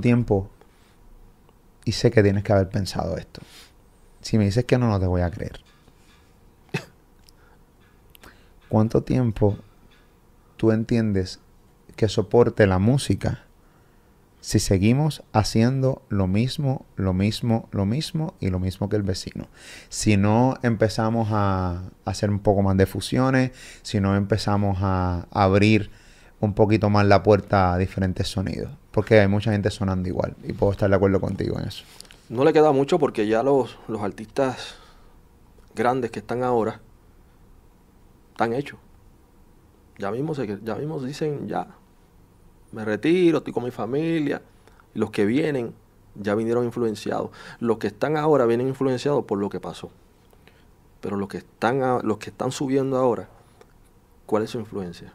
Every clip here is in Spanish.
tiempo y sé que tienes que haber pensado esto. Si me dices que no, no te voy a creer. ¿Cuánto tiempo tú entiendes que soporte la música si seguimos haciendo lo mismo, lo mismo, lo mismo y lo mismo que el vecino. Si no empezamos a hacer un poco más de fusiones, si no empezamos a abrir un poquito más la puerta a diferentes sonidos. Porque hay mucha gente sonando igual y puedo estar de acuerdo contigo en eso. No le queda mucho porque ya los, los artistas grandes que están ahora están hechos. Ya mismo, ya mismo dicen, ya, me retiro, estoy con mi familia. los que vienen ya vinieron influenciados. Los que están ahora vienen influenciados por lo que pasó. Pero los que están, los que están subiendo ahora, ¿cuál es su influencia?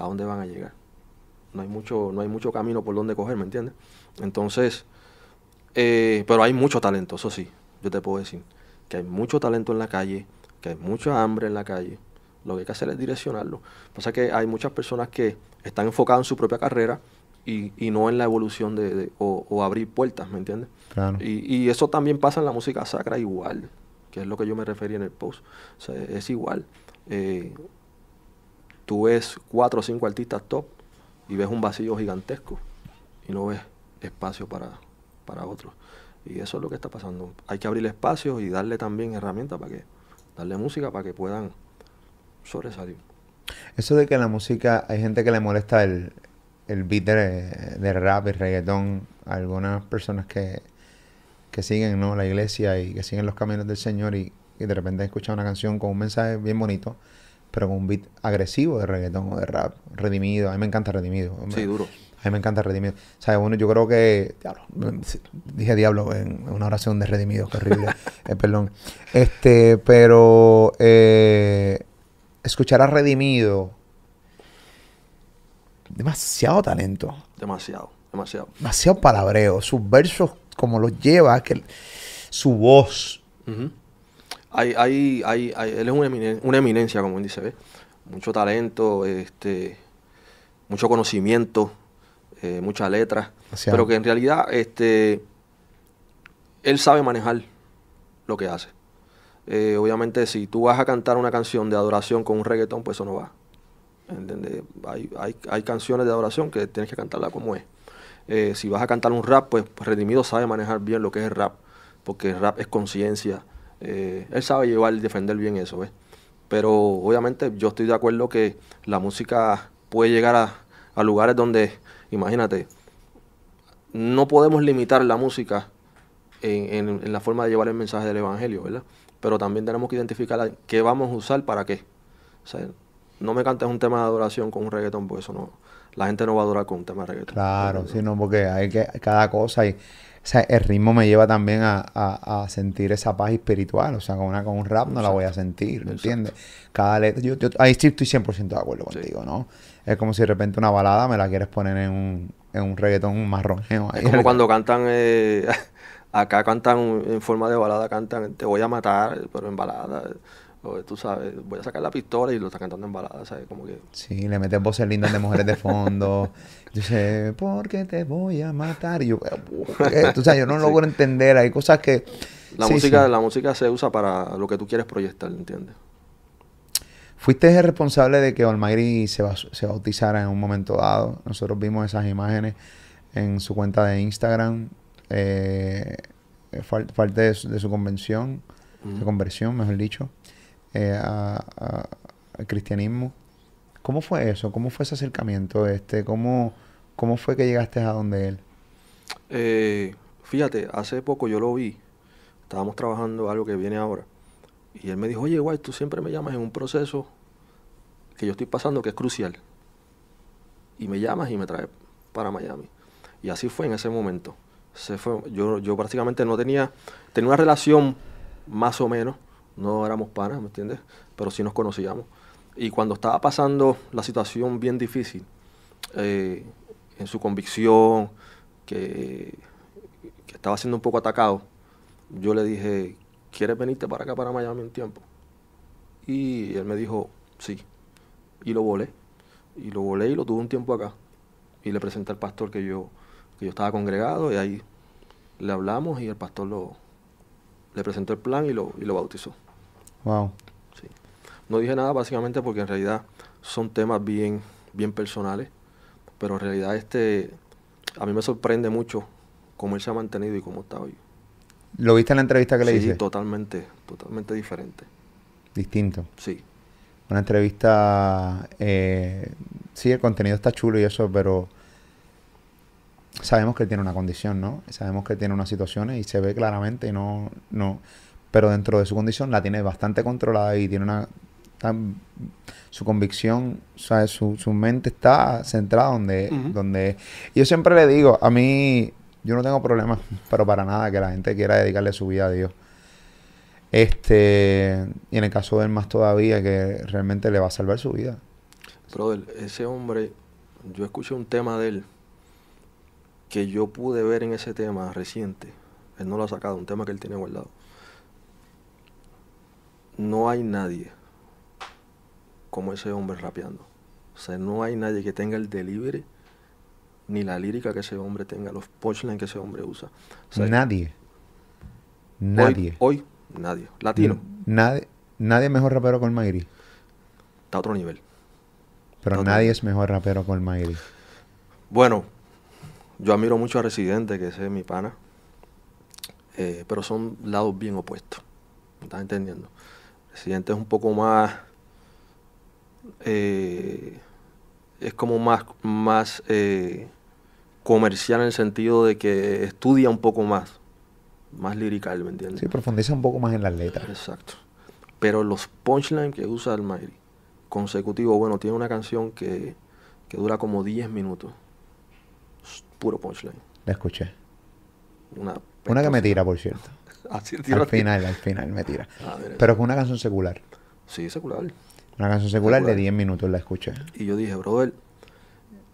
a dónde van a llegar. No hay mucho, no hay mucho camino por donde coger, ¿me entiendes? Entonces, eh, pero hay mucho talento, eso sí, yo te puedo decir, que hay mucho talento en la calle, que hay mucha hambre en la calle. Lo que hay que hacer es direccionarlo. Pasa que hay muchas personas que están enfocadas en su propia carrera y, no en la evolución de, o, abrir puertas, ¿me entiendes? Claro. Y, y, eso también pasa en la música sacra igual, que es lo que yo me refería en el post. es igual. Eh, tú ves cuatro o cinco artistas top y ves un vacío gigantesco y no ves espacio para, para otros. Y eso es lo que está pasando. Hay que abrir espacio y darle también herramientas para que, darle música para que puedan sobresalir. Eso de que la música hay gente que le molesta el, el beat de, rap y reggaetón algunas personas que, siguen ¿no? la iglesia y que siguen los caminos del Señor y, de repente escuchan una canción con un mensaje bien bonito pero con un beat agresivo de reggaetón o de rap, redimido. A mí me encanta redimido. Sí, duro. A mí me encanta redimido. O sea, bueno, yo creo que. Diablo. Dije diablo en una oración de redimido, qué horrible. Eh, perdón. Este, pero. Eh, escuchar a redimido. Demasiado talento. Demasiado, demasiado. Demasiado palabreo. Sus versos, como los lleva, que su voz. Hay, hay, hay, él es una eminencia, como dice, ve, mucho talento, este, mucho conocimiento, eh, muchas letras, pero que en realidad este, él sabe manejar lo que hace. Eh, obviamente, si tú vas a cantar una canción de adoración con un reggaetón, pues eso no va. Hay, hay, hay canciones de adoración que tienes que cantarla como es. Eh, si vas a cantar un rap, pues, pues Redimido sabe manejar bien lo que es el rap, porque el rap es conciencia, eh, él sabe llevar y defender bien eso, ¿ves? Pero obviamente yo estoy de acuerdo que la música puede llegar a, lugares donde, imagínate, no podemos limitar la música en, la forma de llevar el mensaje del Evangelio, ¿verdad? Pero también tenemos que identificar qué vamos a usar para qué. O sea, no me cantes un tema de adoración con un reggaetón, por eso no, la gente no va a durar con un tema reggaetón. Claro, sino no, porque hay que cada cosa y o sea, el ritmo me lleva también a, a, sentir esa paz espiritual. O sea, con, una, con un rap no la voy a sentir, ¿me entiendes? Cada letra, yo, ahí estoy 100% de acuerdo contigo, ¿no? Es como si de repente una balada me la quieres poner en un, en un reggaetón Es como cuando cantan, eh, acá cantan en forma de balada, cantan Te voy a matar, pero en balada tú sabes, voy a sacar la pistola y lo está cantando en balada, ¿sabes? Como que... Sí, le metes voces lindas de mujeres de fondo. yo sé, ¿por qué te voy a matar? yo, eh, eh". tú sabes, yo no logro entender, hay cosas que... La, música, la música se usa para lo que tú quieres proyectar, ¿entiendes? Fuiste el responsable de que Almighty se, se bautizara en un momento dado. Nosotros vimos esas imágenes en su cuenta de Instagram. Eh, eh parte de su, de su convención, conversión, mejor dicho eh, al cristianismo. ¿Cómo fue eso? ¿Cómo fue ese acercamiento? Este? ¿Cómo, ¿Cómo fue que llegaste a donde él? Eh, fíjate, hace poco yo lo vi. Estábamos trabajando algo que viene ahora. Y él me dijo, oye, guay, tú siempre me llamas en un proceso que yo estoy pasando que es crucial. Y me llamas y me traes para Miami. Y así fue en ese momento. Se fue, yo, yo prácticamente no tenía, tenía una relación más o menos, no éramos panas, ¿me entiendes? Pero sí nos conocíamos. Y cuando estaba pasando la situación bien difícil, eh, en su convicción, que, que, estaba siendo un poco atacado, yo le dije, ¿quieres venirte para acá, para Miami un tiempo? Y él me dijo, sí. Y lo volé. Y lo volé y lo tuve un tiempo acá. Y le presenté al pastor que yo, que yo estaba congregado y ahí le hablamos y el pastor lo, le presentó el plan y lo bautizó. Wow. Sí. No dije nada básicamente porque en realidad son temas bien, bien personales, pero en realidad este, a mí me sorprende mucho cómo él se ha mantenido y cómo está hoy. ¿Lo viste en la entrevista que le hice? Sí, totalmente, totalmente diferente. Distinto. Sí. Una entrevista, eh, sí, el contenido está chulo y eso, pero sabemos que tiene una condición, ¿no? Sabemos que tiene unas situaciones y se ve claramente y no, no, pero dentro de su condición la tiene bastante controlada y tiene una... su convicción, su, mente está centrada donde, donde... Yo siempre le digo, a mí, yo no tengo problemas, pero para nada, que la gente quiera dedicarle su vida a Dios. Este, y en el caso de él más todavía, que realmente le va a salvar su vida. Brother, ese hombre, yo escuché un tema de él que yo pude ver en ese tema reciente. Él no lo ha sacado, un tema que él tiene guardado no hay nadie como ese hombre rapeando. O sea, no hay nadie que tenga el delivery ni la lírica que ese hombre tenga, los punchlines que ese hombre usa. nadie. Nadie. Hoy, nadie. Latino. Nadie, nadie mejor rapero con el Está a otro nivel. Pero nadie es mejor rapero con el Bueno, yo admiro mucho a Residente, que es mi pana. Eh, pero son lados bien opuestos. ¿me ¿Estás entendiendo? El siguiente es un poco más, eh, es como más, más eh, comercial en el sentido de que estudia un poco más, más lirical, ¿me entiendes? Sí, profundiza un poco más en las letras. Exacto. Pero los punchlines que usa Almighty, consecutivo, bueno, tiene una canción que, dura como 10 minutos. puro punchline. La escuché. Una, una que me tira, por cierto al final, al final me tira. Pero fue una canción secular. Sí, secular. Una canción secular, de 10 minutos la escuché. Y yo dije, brother,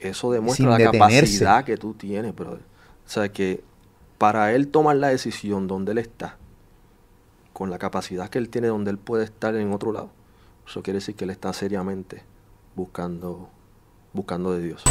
eso demuestra la capacidad que tú tienes, brother. O sea, que para él tomar la decisión donde él está, con la capacidad que él tiene donde él puede estar en otro lado, eso quiere decir que él está seriamente buscando, buscando de Dios.